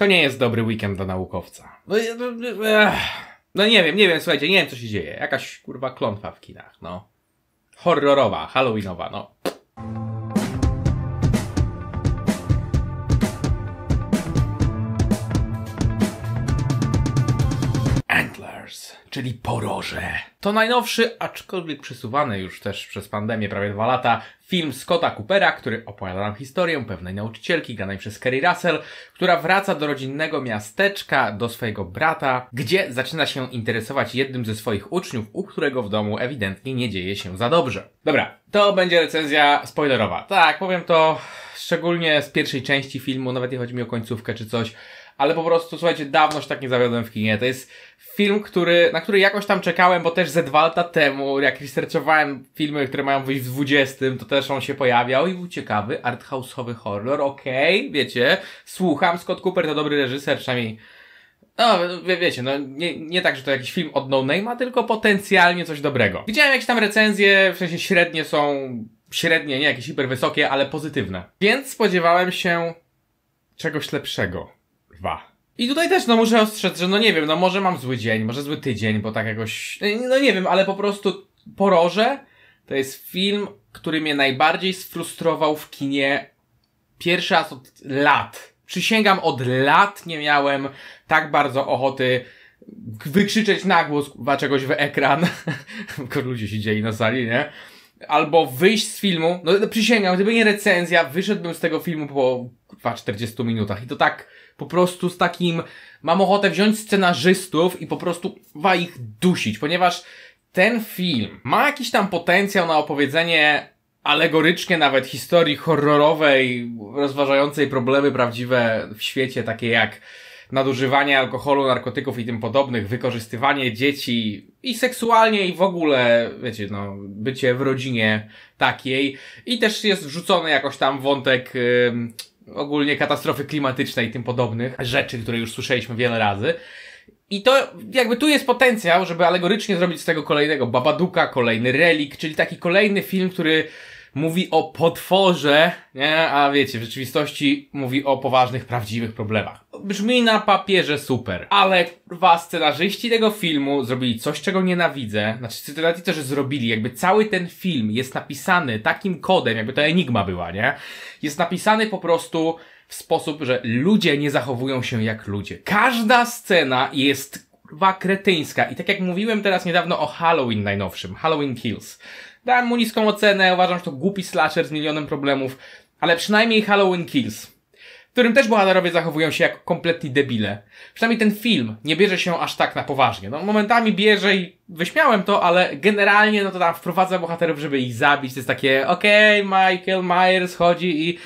To nie jest dobry weekend dla naukowca. No, no, no, no nie wiem, nie wiem, słuchajcie, nie wiem co się dzieje. Jakaś kurwa klątwa w kinach, no. Horrorowa, halloweenowa, no. czyli Poroże. To najnowszy, aczkolwiek przesuwany już też przez pandemię prawie dwa lata, film Scotta Coopera, który opowiada nam historię pewnej nauczycielki granej przez Kerry Russell, która wraca do rodzinnego miasteczka, do swojego brata, gdzie zaczyna się interesować jednym ze swoich uczniów, u którego w domu ewidentnie nie dzieje się za dobrze. Dobra, to będzie recenzja spoilerowa. Tak, powiem to szczególnie z pierwszej części filmu, nawet nie chodzi mi o końcówkę czy coś ale po prostu, słuchajcie, dawno się tak nie zawiodłem w kinie. To jest film, który, na który jakoś tam czekałem, bo też ze dwa lata temu, jak researchowałem filmy, które mają wyjść w 20, to też on się pojawiał i był ciekawy, arthouse'owy horror, okej, okay, wiecie, słucham, Scott Cooper to dobry reżyser, przynajmniej no, wie, wiecie, no nie, nie tak, że to jakiś film od no name'a, tylko potencjalnie coś dobrego. Widziałem jakieś tam recenzje, w sensie średnie są, średnie, nie jakieś hiperwysokie, ale pozytywne. Więc spodziewałem się czegoś lepszego dwa. I tutaj też, no muszę ostrzec, że no nie wiem, no może mam zły dzień, może zły tydzień, bo tak jakoś, no nie wiem, ale po prostu Poroże to jest film, który mnie najbardziej sfrustrował w kinie pierwszy raz od lat. Przysięgam, od lat nie miałem tak bardzo ochoty wykrzyczeć na głos kurwa, czegoś w ekran. Ludzie siedzieli na sali, nie? Albo wyjść z filmu. No przysięgam, gdyby nie recenzja, wyszedłbym z tego filmu po kurwa, 40 minutach. I to tak po prostu z takim, mam ochotę wziąć scenarzystów i po prostu wa ich dusić, ponieważ ten film ma jakiś tam potencjał na opowiedzenie alegorycznie nawet historii horrorowej, rozważającej problemy prawdziwe w świecie, takie jak nadużywanie alkoholu, narkotyków i tym podobnych, wykorzystywanie dzieci i seksualnie i w ogóle, wiecie, no, bycie w rodzinie takiej. I też jest wrzucony jakoś tam wątek, yy, ogólnie katastrofy klimatyczne i tym podobnych rzeczy, które już słyszeliśmy wiele razy. I to jakby tu jest potencjał, żeby alegorycznie zrobić z tego kolejnego Babaduka, kolejny Relik, czyli taki kolejny film, który mówi o potworze, nie? a wiecie, w rzeczywistości mówi o poważnych, prawdziwych problemach. Brzmi na papierze super, ale kurwa, scenarzyści tego filmu zrobili coś, czego nienawidzę. Znaczy, scenarzyści też zrobili, jakby cały ten film jest napisany takim kodem, jakby to enigma była, nie? Jest napisany po prostu w sposób, że ludzie nie zachowują się jak ludzie. Każda scena jest kurwa kretyńska i tak jak mówiłem teraz niedawno o Halloween najnowszym, Halloween Kills, Dałem mu niską ocenę, uważam, że to głupi slasher z milionem problemów, ale przynajmniej Halloween Kills, w którym też bohaterowie zachowują się jak kompletni debile. Przynajmniej ten film nie bierze się aż tak na poważnie. No, momentami bierze i wyśmiałem to, ale generalnie no to tam wprowadza bohaterów, żeby ich zabić. To jest takie, okej, okay, Michael Myers chodzi i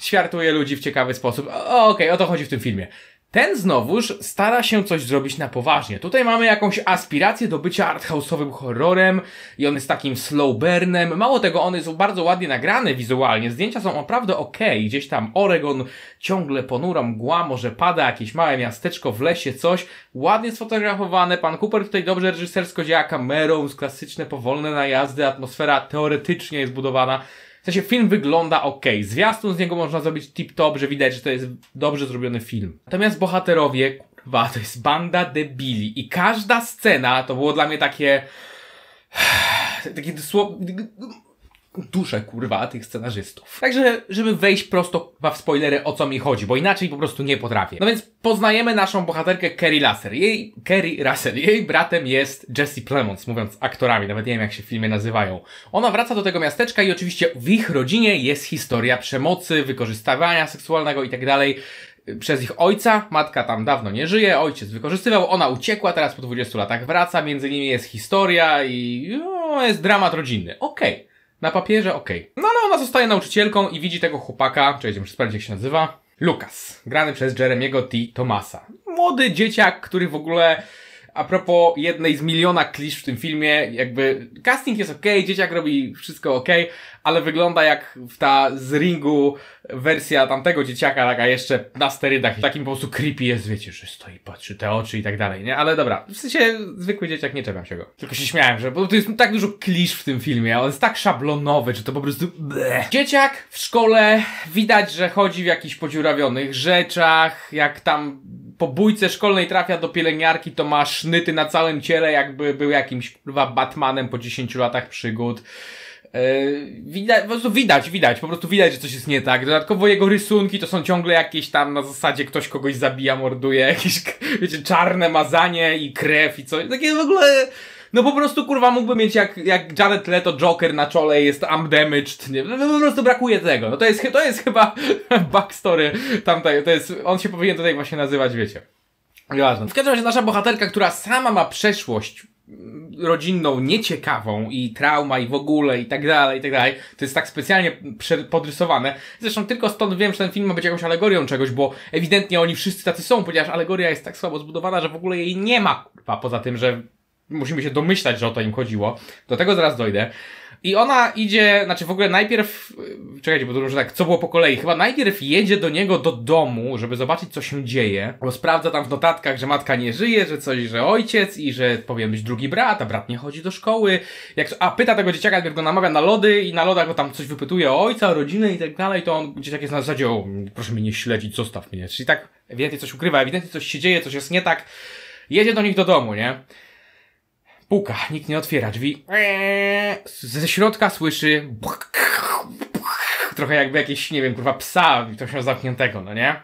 świartuje ludzi w ciekawy sposób. Okej, okay, o to chodzi w tym filmie. Ten znowuż stara się coś zrobić na poważnie. Tutaj mamy jakąś aspirację do bycia arthouse'owym horrorem i on jest takim slow burnem. Mało tego, on jest bardzo ładnie nagrany wizualnie. Zdjęcia są naprawdę ok. Okay. Gdzieś tam Oregon, ciągle ponura mgła, może pada jakieś małe miasteczko w lesie, coś. Ładnie sfotografowane. Pan Cooper tutaj dobrze reżysersko działa kamerą, z klasyczne powolne najazdy, atmosfera teoretycznie jest budowana w sensie film wygląda ok. Zwiastun z niego można zrobić tip-top, że widać, że to jest dobrze zrobiony film. Natomiast bohaterowie, kurwa, to jest banda debili. I każda scena to było dla mnie takie... Takie dosłownie duszę, kurwa, tych scenarzystów. Także, żeby wejść prosto w spoilery, o co mi chodzi, bo inaczej po prostu nie potrafię. No więc poznajemy naszą bohaterkę Kerry Lasser. Jej, Kerry Russell, jej bratem jest Jesse Plemons, mówiąc aktorami, nawet nie wiem jak się filmy nazywają. Ona wraca do tego miasteczka i oczywiście w ich rodzinie jest historia przemocy, wykorzystywania seksualnego itd tak przez ich ojca, matka tam dawno nie żyje, ojciec wykorzystywał, ona uciekła, teraz po 20 latach wraca, między nimi jest historia i no, jest dramat rodzinny. Okej. Okay. Na papierze okej. Okay. No ale ona zostaje nauczycielką i widzi tego chłopaka, przejdziemy muszę sprawdzić jak się nazywa. Lukas, grany przez Jeremiego T. Thomasa. Młody dzieciak, który w ogóle a propos jednej z miliona klisz w tym filmie, jakby casting jest ok, dzieciak robi wszystko ok, ale wygląda jak ta z ringu wersja tamtego dzieciaka, taka jeszcze na sterydach. Takim po prostu creepy jest, wiecie, że stoi, patrzy te oczy i tak dalej, nie? Ale dobra, w sensie zwykły dzieciak, nie czepiam się go. Tylko się śmiałem, że bo to jest tak dużo klisz w tym filmie, on jest tak szablonowy, że to po prostu bleh. Dzieciak w szkole widać, że chodzi w jakichś podziurawionych rzeczach, jak tam po bójce szkolnej trafia do pielęgniarki, to ma sznyty na całym ciele, jakby był jakimś kurwa Batmanem po 10 latach przygód. E, widać, po prostu widać, widać, po prostu widać, że coś jest nie tak. Dodatkowo jego rysunki to są ciągle jakieś tam na zasadzie ktoś kogoś zabija, morduje, jakieś, wiecie, czarne mazanie i krew i coś Takie w ogóle no po prostu kurwa mógłby mieć jak, jak Jared Leto Joker na czole jest undamaged, nie? No po prostu brakuje tego. No to jest, to jest chyba backstory tamtej, to jest, on się powinien tutaj właśnie nazywać, wiecie. Nieważne. W każdym razie nasza bohaterka, która sama ma przeszłość mm, rodzinną nieciekawą i trauma i w ogóle i tak dalej, i tak dalej. To jest tak specjalnie podrysowane. Zresztą tylko stąd wiem, że ten film ma być jakąś alegorią czegoś, bo ewidentnie oni wszyscy tacy są, ponieważ alegoria jest tak słabo zbudowana, że w ogóle jej nie ma, kurwa, poza tym, że musimy się domyślać, że o to im chodziło. Do tego zaraz dojdę. I ona idzie, znaczy w ogóle najpierw, y, czekajcie, bo to już tak, co było po kolei, chyba najpierw jedzie do niego do domu, żeby zobaczyć, co się dzieje, bo sprawdza tam w notatkach, że matka nie żyje, że coś, że ojciec i że powinien być drugi brat, a brat nie chodzi do szkoły, jak, a pyta tego dzieciaka, jak go namawia na lody i na lodach go tam coś wypytuje o ojca, o rodzinę i tak dalej, to on, dzieciak jest na zasadzie, o, proszę mnie nie śledzić, zostaw mnie, czyli tak ewidentnie coś ukrywa, ewidentnie coś się dzieje, coś jest nie tak, jedzie do nich do domu, nie? Puka, nikt nie otwiera drzwi. Ze środka słyszy trochę jakby jakieś, nie wiem, kurwa psa, to się zamkniętego, no nie?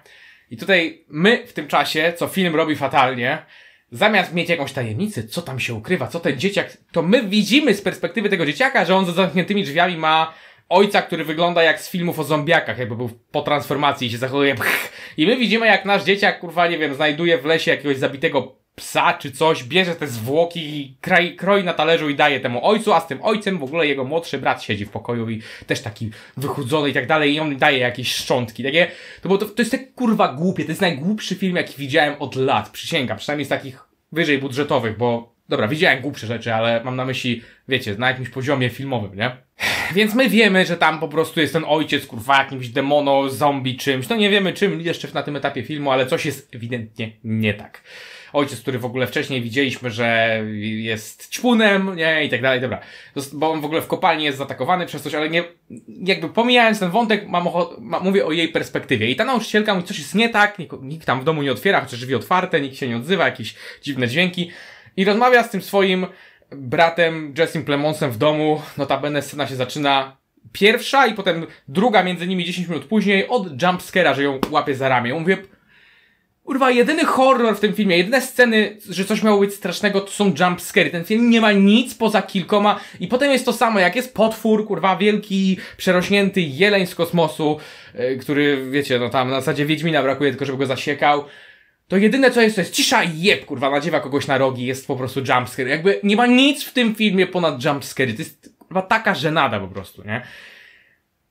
I tutaj my w tym czasie, co film robi fatalnie, zamiast mieć jakąś tajemnicę, co tam się ukrywa, co ten dzieciak, to my widzimy z perspektywy tego dzieciaka, że on za zamkniętymi drzwiami ma ojca, który wygląda jak z filmów o zombiakach, jakby był po transformacji i się zachowuje. I my widzimy, jak nasz dzieciak, kurwa, nie wiem, znajduje w lesie jakiegoś zabitego psa czy coś, bierze te zwłoki, kraj, kroi na talerzu i daje temu ojcu, a z tym ojcem w ogóle jego młodszy brat siedzi w pokoju i też taki wychudzony i tak dalej i on daje jakieś szczątki, takie, to, bo to, to jest tak kurwa głupie, to jest najgłupszy film jaki widziałem od lat, przysięgam, przynajmniej z takich wyżej budżetowych, bo dobra, widziałem głupsze rzeczy, ale mam na myśli, wiecie, na jakimś poziomie filmowym, nie? Więc my wiemy, że tam po prostu jest ten ojciec, kurwa, jakimś demono, zombie, czymś. No nie wiemy czym jeszcze na tym etapie filmu, ale coś jest ewidentnie nie tak ojciec, który w ogóle wcześniej widzieliśmy, że jest ćpunem, nie, i tak dalej, dobra. Bo on w ogóle w kopalni jest zaatakowany przez coś, ale nie, jakby pomijając ten wątek, mam ochot, ma, mówię o jej perspektywie. I ta nauczycielka mówi, coś jest nie tak, nikt, nikt tam w domu nie otwiera, chociaż drzwi otwarte, nikt się nie odzywa, jakieś dziwne dźwięki. I rozmawia z tym swoim bratem Jessim Plemonsem w domu, notabene scena się zaczyna pierwsza i potem druga między nimi 10 minut później od jumpscare'a, że ją łapie za ramię. Mówię, Urwa, jedyny horror w tym filmie, jedyne sceny, że coś miało być strasznego, to są jumpscary. Ten film nie ma nic poza kilkoma i potem jest to samo, jak jest potwór, kurwa, wielki, przerośnięty jeleń z kosmosu, yy, który, wiecie, no tam na zasadzie Wiedźmina brakuje tylko, żeby go zasiekał. To jedyne co jest, to jest cisza i jeb, kurwa, nadziewa kogoś na rogi, jest po prostu jumpscare. Jakby nie ma nic w tym filmie ponad jumpscare. To jest, kurwa, taka żenada po prostu, nie?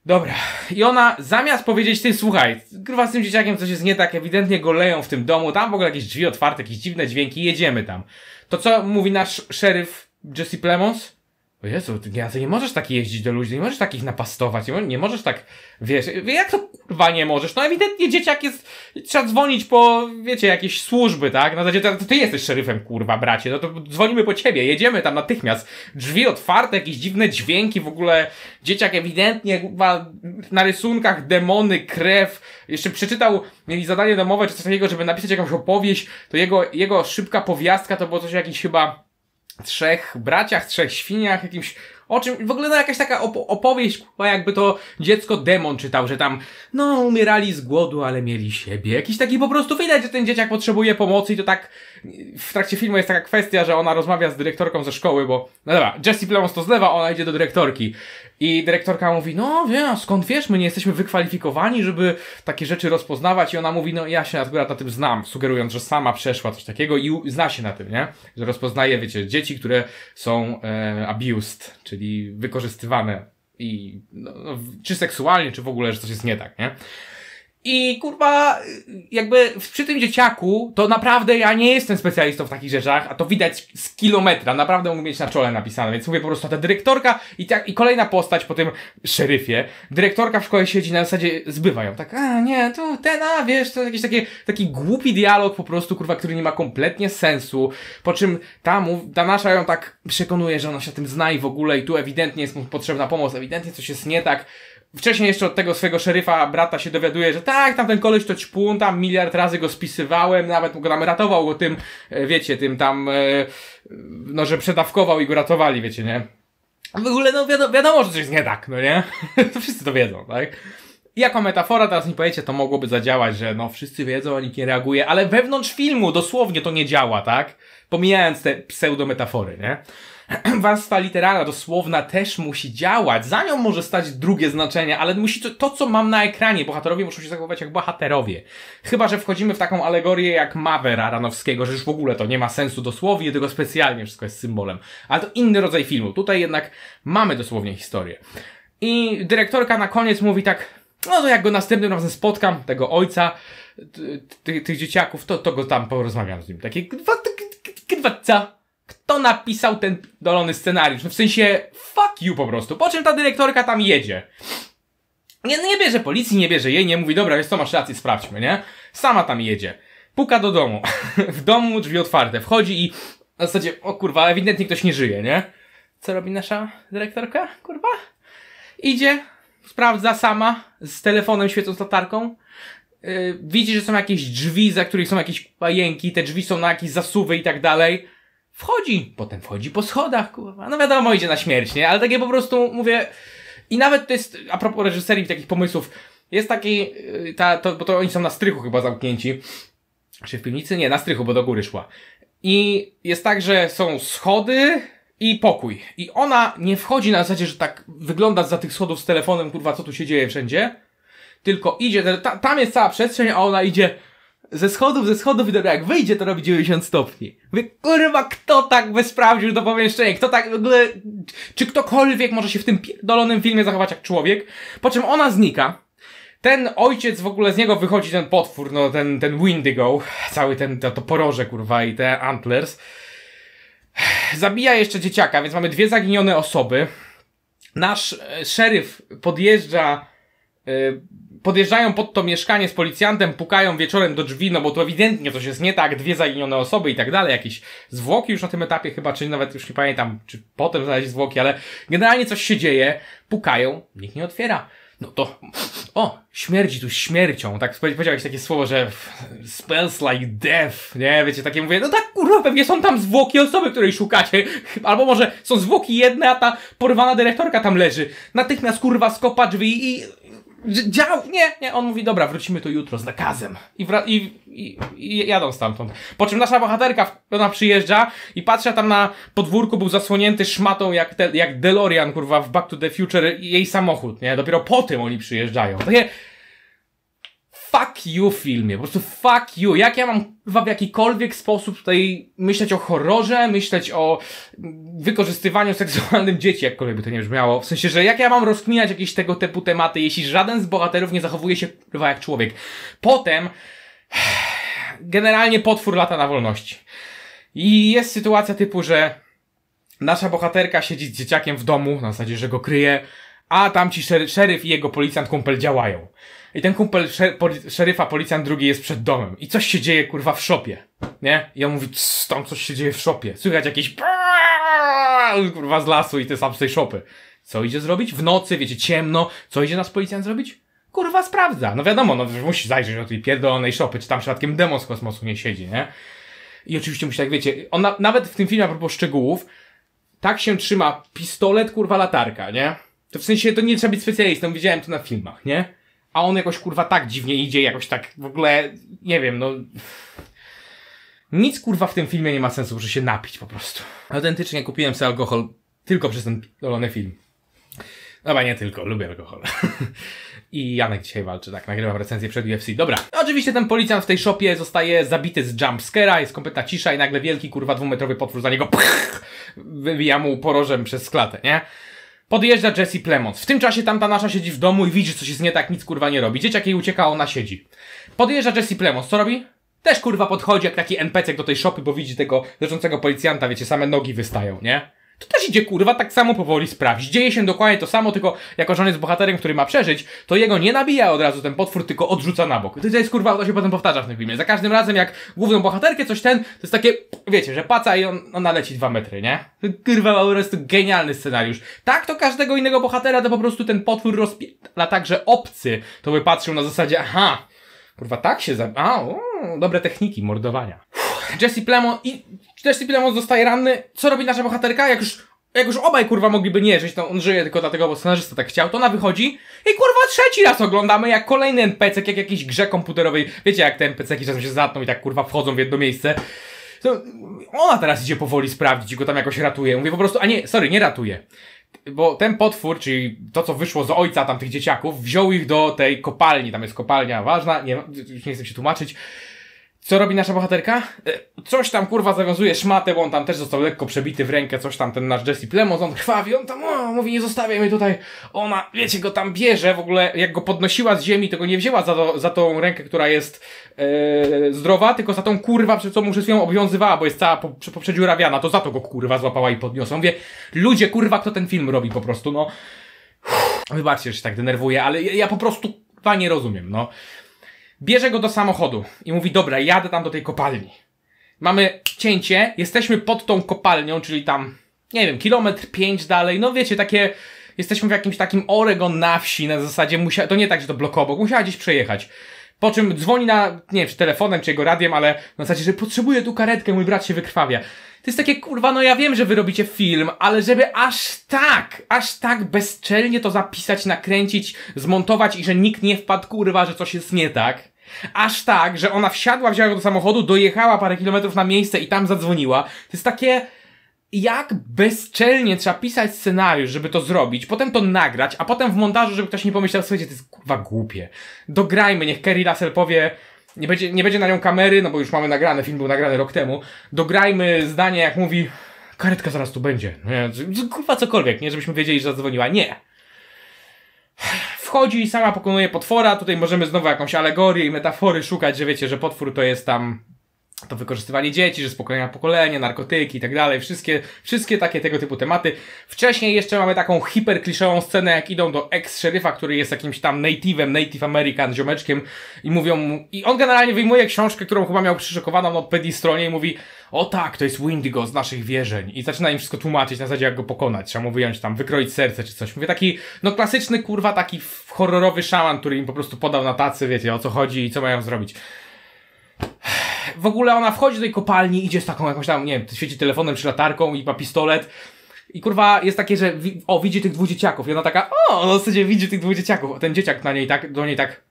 Dobra. I ona zamiast powiedzieć ty, słuchaj, kurwa z tym dzieciakiem coś jest nie tak, ewidentnie go leją w tym domu, tam w ogóle jakieś drzwi otwarte, jakieś dziwne dźwięki, jedziemy tam. To co mówi nasz szeryf Jesse Plemons? o Jezu, ty, nie, ty nie możesz tak jeździć do ludzi, nie możesz takich napastować, nie, możesz tak, wiesz, jak to kurwa nie możesz? No ewidentnie dzieciak jest, trzeba dzwonić po, wiecie, jakieś służby, tak? Na zasadzie, to, ty jesteś szeryfem, kurwa, bracie, no to dzwonimy po ciebie, jedziemy tam natychmiast, drzwi otwarte, jakieś dziwne dźwięki, w ogóle dzieciak ewidentnie, kurwa, na rysunkach demony, krew, jeszcze przeczytał, mieli zadanie domowe czy coś takiego, żeby napisać jakąś opowieść, to jego, jego szybka powiastka to było coś jakiś chyba trzech braciach, trzech świniach, jakimś o czym, w ogóle no jakaś taka op opowieść, a jakby to dziecko demon czytał, że tam, no, umierali z głodu, ale mieli siebie. Jakiś taki po prostu widać, że ten dzieciak potrzebuje pomocy i to tak, w trakcie filmu jest taka kwestia, że ona rozmawia z dyrektorką ze szkoły, bo, no dobra, Jessie Plemons to zlewa, ona idzie do dyrektorki. I dyrektorka mówi, no wiem, skąd wiesz, my nie jesteśmy wykwalifikowani, żeby takie rzeczy rozpoznawać. I ona mówi, no ja się akurat na tym znam, sugerując, że sama przeszła coś takiego i zna się na tym, nie? Że rozpoznaje, wiecie, dzieci, które są e, abused, czy czyli wykorzystywane i no, no czy seksualnie, czy w ogóle, że coś jest nie tak, nie? I kurwa, jakby przy tym dzieciaku, to naprawdę ja nie jestem specjalistą w takich rzeczach, a to widać z kilometra, naprawdę mógł mieć na czole napisane, więc mówię po prostu, ta dyrektorka i, tak, i kolejna postać po tym szeryfie, dyrektorka w szkole siedzi na zasadzie, zbywa ją, tak, a nie, tu ten, a wiesz, to jakiś taki, taki głupi dialog po prostu, kurwa, który nie ma kompletnie sensu, po czym ta, mów, ta nasza ją tak przekonuje, że ona się tym zna i w ogóle i tu ewidentnie jest mu potrzebna pomoc, ewidentnie coś jest nie tak, Wcześniej jeszcze od tego swojego szeryfa brata się dowiaduje, że tak, tamten koleś to ćpun, tam miliard razy go spisywałem, nawet go tam ratował go tym, e, wiecie, tym tam, e, no, że przedawkował i go ratowali, wiecie, nie? W ogóle, no wiadomo, wiadomo że coś jest nie tak, no nie? to wszyscy to wiedzą, tak? Jako metafora, teraz mi powiecie, to mogłoby zadziałać, że no wszyscy wiedzą, a nikt nie reaguje, ale wewnątrz filmu dosłownie to nie działa, tak? Pomijając te pseudometafory, nie? warstwa literalna, dosłowna też musi działać. Za nią może stać drugie znaczenie, ale musi to, to, co mam na ekranie, bohaterowie muszą się zachowywać jak bohaterowie. Chyba, że wchodzimy w taką alegorię jak Mavera Ranowskiego, że już w ogóle to nie ma sensu dosłownie, tylko specjalnie wszystko jest symbolem. Ale to inny rodzaj filmu. Tutaj jednak mamy dosłownie historię. I dyrektorka na koniec mówi tak, no to jak go następnym razem spotkam, tego ojca, tych, dzieciaków, to, to go tam porozmawiam z nim. Takie, dwa, dwa, dwa, kto napisał ten dolony scenariusz. No w sensie, fuck you po prostu. Po czym ta dyrektorka tam jedzie? Nie, nie bierze policji, nie bierze jej, nie mówi, dobra, wiesz to masz rację, sprawdźmy, nie? Sama tam jedzie. Puka do domu. w domu drzwi otwarte. Wchodzi i na zasadzie, o kurwa, ewidentnie ktoś nie żyje, nie? Co robi nasza dyrektorka, kurwa? Idzie, sprawdza sama, z telefonem świecąc latarką. Yy, widzi, że są jakieś drzwi, za których są jakieś pajęki, te drzwi są na jakieś zasuwy i tak dalej wchodzi, potem wchodzi po schodach, kurwa. No wiadomo, idzie na śmierć, nie? Ale takie po prostu mówię. I nawet to jest, a propos reżyserii takich pomysłów, jest taki, y, ta, to, bo to oni są na strychu chyba zamknięci. Czy w piwnicy? Nie, na strychu, bo do góry szła. I jest tak, że są schody i pokój. I ona nie wchodzi na zasadzie, że tak wygląda za tych schodów z telefonem, kurwa, co tu się dzieje wszędzie. Tylko idzie, ta, tam jest cała przestrzeń, a ona idzie ze schodów, ze schodów i dobra, jak wyjdzie, to robi 90 stopni. Mówię, kurwa, kto tak by sprawdził to pomieszczenie? Kto tak w ogóle, czy ktokolwiek może się w tym pierdolonym filmie zachować jak człowiek? Po czym ona znika. Ten ojciec, w ogóle z niego wychodzi ten potwór, no ten, ten Windigo, cały ten, to, to poroże, kurwa, i te antlers. Zabija jeszcze dzieciaka, więc mamy dwie zaginione osoby. Nasz e, szeryf podjeżdża, e, podjeżdżają pod to mieszkanie z policjantem, pukają wieczorem do drzwi, no bo tu ewidentnie coś jest nie tak, dwie zaginione osoby i tak dalej, jakieś zwłoki już na tym etapie chyba, czy nawet już nie pamiętam, czy potem znaleźli zwłoki, ale generalnie coś się dzieje, pukają, nikt nie otwiera. No to, o, śmierdzi tu śmiercią, tak powiedziałeś takie słowo, że smells like death, nie, wiecie, takie mówię, no tak kurwa, pewnie są tam zwłoki osoby, której szukacie, albo może są zwłoki jedne, a ta porwana dyrektorka tam leży, natychmiast kurwa skopa drzwi i dział, nie, nie, on mówi, dobra, wrócimy tu jutro z nakazem. I, wra- i, i, i jadą stamtąd. Po czym nasza bohaterka, ona przyjeżdża i patrzy tam na podwórku, był zasłonięty szmatą jak, te, jak DeLorean, kurwa, w Back to the Future, jej samochód, nie? Dopiero po tym oni przyjeżdżają. Takie, fuck you filmie, po prostu fuck you. Jak ja mam w jakikolwiek sposób tutaj myśleć o horrorze, myśleć o wykorzystywaniu seksualnym dzieci, jakkolwiek by to nie brzmiało. W sensie, że jak ja mam rozkminiać jakieś tego typu tematy, jeśli żaden z bohaterów nie zachowuje się chyba jak człowiek. Potem, generalnie potwór lata na wolności. I jest sytuacja typu, że nasza bohaterka siedzi z dzieciakiem w domu, na zasadzie, że go kryje, a tamci szeryf i jego policjant kumpel działają. I ten kumpel szer poli szeryfa, policjant drugi jest przed domem. I coś się dzieje, kurwa, w szopie. Nie? I on mówi, tam coś się dzieje w szopie. Słychać jakieś kurwa z lasu i te sam z tej szopy. Co idzie zrobić? W nocy, wiecie, ciemno. Co idzie nas policjant zrobić? Kurwa, sprawdza. No wiadomo, no musi zajrzeć do tej pierdolonej szopy, czy tam przypadkiem demon z kosmosu nie siedzi, nie? I oczywiście musi tak, wiecie, on na nawet w tym filmie, a propos szczegółów, tak się trzyma pistolet, kurwa, latarka, nie? To w sensie, to nie trzeba być specjalistą, widziałem to na filmach, nie? a on jakoś kurwa tak dziwnie idzie, jakoś tak w ogóle, nie wiem, no... Nic kurwa w tym filmie nie ma sensu, że się napić po prostu. Autentycznie kupiłem sobie alkohol tylko przez ten dolony film. Dobra, nie tylko, lubię alkohol. I Janek dzisiaj walczy, tak, nagrywam recenzję przed UFC. Dobra, oczywiście ten policjant w tej szopie zostaje zabity z jumpscare'a, jest kompletna cisza i nagle wielki, kurwa, dwumetrowy potwór za niego pch, wybija mu porożem przez sklatę, nie? Podjeżdża Jesse Plemons. W tym czasie tamta nasza siedzi w domu i widzi, co się z nie tak, nic kurwa nie robi. Dzieciak jej ucieka, ona siedzi. Podjeżdża Jesse Plemons. Co robi? Też kurwa podchodzi jak taki NPC do tej szopy, bo widzi tego leżącego policjanta, wiecie, same nogi wystają, nie? to też idzie kurwa tak samo powoli sprawdzić. Dzieje się dokładnie to samo, tylko jako że on jest bohaterem, który ma przeżyć, to jego nie nabija od razu ten potwór, tylko odrzuca na bok. to jest kurwa, to się potem powtarza w tym filmie. Za każdym razem jak główną bohaterkę coś ten, to jest takie, wiecie, że paca i on, ona leci dwa metry, nie? Kurwa, po prostu genialny scenariusz. Tak to każdego innego bohatera to po prostu ten potwór rozpierdala także obcy, to by patrzył na zasadzie, aha, kurwa tak się za... A, o, dobre techniki mordowania. Jesse Plemo i też Cypilamon zostaje ranny. Co robi nasza bohaterka? Jak już, jak już obaj kurwa mogliby nie żyć, to on żyje tylko dlatego, bo scenarzysta tak chciał, to ona wychodzi i kurwa trzeci raz oglądamy jak kolejny NPC, jak jakiejś grze komputerowej. Wiecie jak te NPC czasem się zatną i tak kurwa wchodzą w jedno miejsce. To ona teraz idzie powoli sprawdzić i go tam jakoś ratuje. Mówię po prostu, a nie, sorry, nie ratuje bo ten potwór, czyli to, co wyszło z ojca tamtych dzieciaków, wziął ich do tej kopalni. Tam jest kopalnia ważna, nie, już nie chcę się tłumaczyć. Co robi nasza bohaterka? E, coś tam kurwa zawiązuje szmatę, bo on tam też został lekko przebity w rękę, coś tam ten nasz Jesse Plemons, on krwawi, on tam o, mówi nie zostawiaj mnie tutaj. Ona, wiecie, go tam bierze, w ogóle jak go podnosiła z ziemi, to go nie wzięła za, to za tą rękę, która jest e, zdrowa, tylko za tą kurwa, przez co mu się ją obowiązywała, bo jest cała po, poprzedziurawiana, to za to go kurwa złapała i podniosła. Mówię, ludzie kurwa, kto ten film robi po prostu, no. wybaczcie, że się tak denerwuję, ale ja, ja po prostu, panie rozumiem, no. Bierze go do samochodu i mówi, dobra, jadę tam do tej kopalni. Mamy cięcie, jesteśmy pod tą kopalnią, czyli tam, nie wiem, kilometr pięć dalej, no wiecie, takie, jesteśmy w jakimś takim Oregon na wsi, na zasadzie, musia, to nie tak, że to blokowo. musiała gdzieś przejechać. Po czym dzwoni na, nie wiem, czy telefonem, czy jego radiem, ale na zasadzie, że potrzebuje tu karetkę, mój brat się wykrwawia. To jest takie, kurwa, no ja wiem, że wy robicie film, ale żeby aż tak, aż tak bezczelnie to zapisać, nakręcić, zmontować i że nikt nie wpadł, kurwa, że coś jest nie tak. Aż tak, że ona wsiadła, wzięła go do samochodu, dojechała parę kilometrów na miejsce i tam zadzwoniła. To jest takie, jak bezczelnie trzeba pisać scenariusz, żeby to zrobić, potem to nagrać, a potem w montażu, żeby ktoś nie pomyślał, słuchajcie, to jest kurwa głupie. Dograjmy, niech Kerry Russell powie, nie będzie, nie będzie na nią kamery, no bo już mamy nagrane, film był nagrany rok temu. Dograjmy zdanie, jak mówi, karetka zaraz tu będzie. Nie, no kurwa cokolwiek, nie żebyśmy wiedzieli, że zadzwoniła. Nie. Wchodzi i sama pokonuje potwora. Tutaj możemy znowu jakąś alegorię i metafory szukać, że wiecie, że potwór to jest tam to wykorzystywanie dzieci, że z pokolenia na pokolenie, narkotyki i tak dalej, wszystkie, wszystkie takie tego typu tematy. Wcześniej jeszcze mamy taką hiperkliszową scenę, jak idą do ex-szeryfa, który jest jakimś tam native'em, native American, ziomeczkiem i mówią mu, i on generalnie wyjmuje książkę, którą chyba miał przyszykowaną na pedii stronie i mówi, o tak, to jest Windigo z naszych wierzeń i zaczyna im wszystko tłumaczyć na zasadzie jak go pokonać, trzeba mu wyjąć tam, wykroić serce czy coś. Mówię taki, no klasyczny kurwa taki horrorowy szaman, który im po prostu podał na tacy, wiecie o co chodzi i co mają zrobić w ogóle ona wchodzi do tej kopalni, idzie z taką jakąś tam, nie wiem, świeci telefonem czy latarką i ma pistolet. I kurwa jest takie, że wi o, widzi tych dwóch dzieciaków. I ona taka, o, ona w zasadzie widzi tych dwóch dzieciaków. A ten dzieciak na niej tak, do niej tak.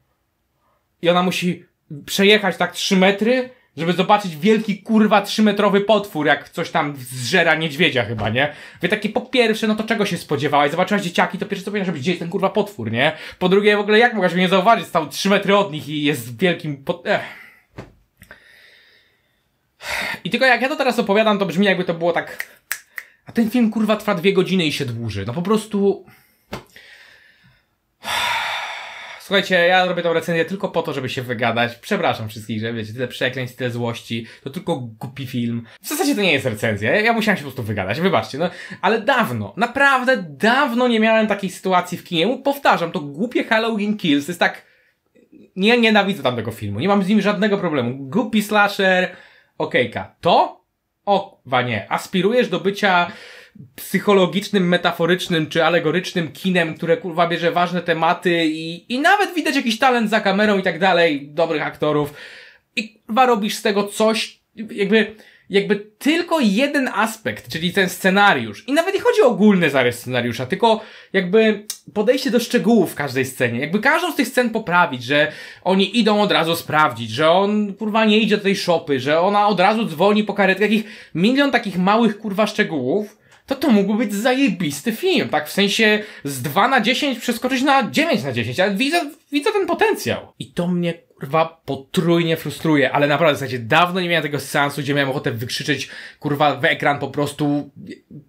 I ona musi przejechać tak trzy metry, żeby zobaczyć wielki kurwa trzymetrowy potwór, jak coś tam zżera niedźwiedzia chyba, nie? Wie takie po pierwsze, no to czego się spodziewałaś? Zobaczyłaś dzieciaki, to pierwsze co powinnaś żeby gdzie jest ten kurwa potwór, nie? Po drugie w ogóle jak mogłaś mnie zauważyć, stał trzy metry od nich i jest wielkim pot... Ech. I tylko jak ja to teraz opowiadam, to brzmi jakby to było tak... A ten film kurwa trwa dwie godziny i się dłuży. No po prostu... Słuchajcie, ja robię tą recenzję tylko po to, żeby się wygadać. Przepraszam wszystkich, że wiecie, tyle przekleństw, tyle złości. To tylko głupi film. W zasadzie to nie jest recenzja. Ja musiałem się po prostu wygadać, wybaczcie. No, ale dawno, naprawdę dawno nie miałem takiej sytuacji w kinie. Powtarzam, to głupie Halloween Kills jest tak... Nie, nienawidzę tamtego filmu. Nie mam z nim żadnego problemu. Głupi slasher, okejka. To? O, nie. Aspirujesz do bycia psychologicznym, metaforycznym czy alegorycznym kinem, które kurwa bierze ważne tematy i, i nawet widać jakiś talent za kamerą i tak dalej, dobrych aktorów. I kurwa robisz z tego coś, jakby jakby tylko jeden aspekt, czyli ten scenariusz. I nawet nie chodzi o ogólny zarys scenariusza, tylko jakby podejście do szczegółów w każdej scenie. Jakby każdą z tych scen poprawić, że oni idą od razu sprawdzić, że on kurwa nie idzie do tej szopy, że ona od razu dzwoni po karetkę. Jakich milion takich małych kurwa szczegółów, to to mógłby być zajebisty film, tak? W sensie z 2 na 10 przeskoczyć na 9 na 10, ale widzę, widzę ten potencjał. I to mnie kurwa potrójnie frustruje, ale naprawdę, słuchajcie, dawno nie miałem tego sensu, gdzie miałem ochotę wykrzyczeć kurwa w ekran po prostu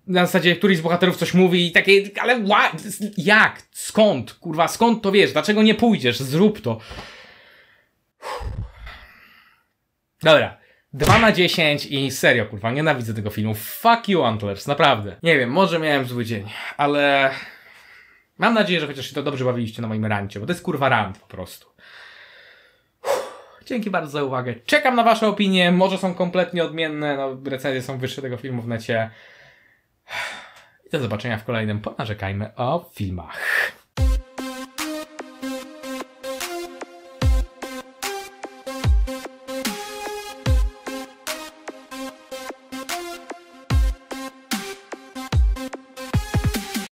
na zasadzie któryś z bohaterów coś mówi i takie, ale jak? Skąd? Kurwa, skąd to wiesz? Dlaczego nie pójdziesz? Zrób to. Dobra. 2 na 10 i serio, kurwa, nienawidzę tego filmu. Fuck you, Antlers, naprawdę. Nie wiem, może miałem zły dzień, ale... Mam nadzieję, że chociaż się to dobrze bawiliście na moim rancie, bo to jest kurwa rant po prostu. Dzięki bardzo za uwagę. Czekam na Wasze opinie. Może są kompletnie odmienne. No, recenzje są wyższe tego filmu w necie. I do zobaczenia w kolejnym Ponarzekajmy o filmach.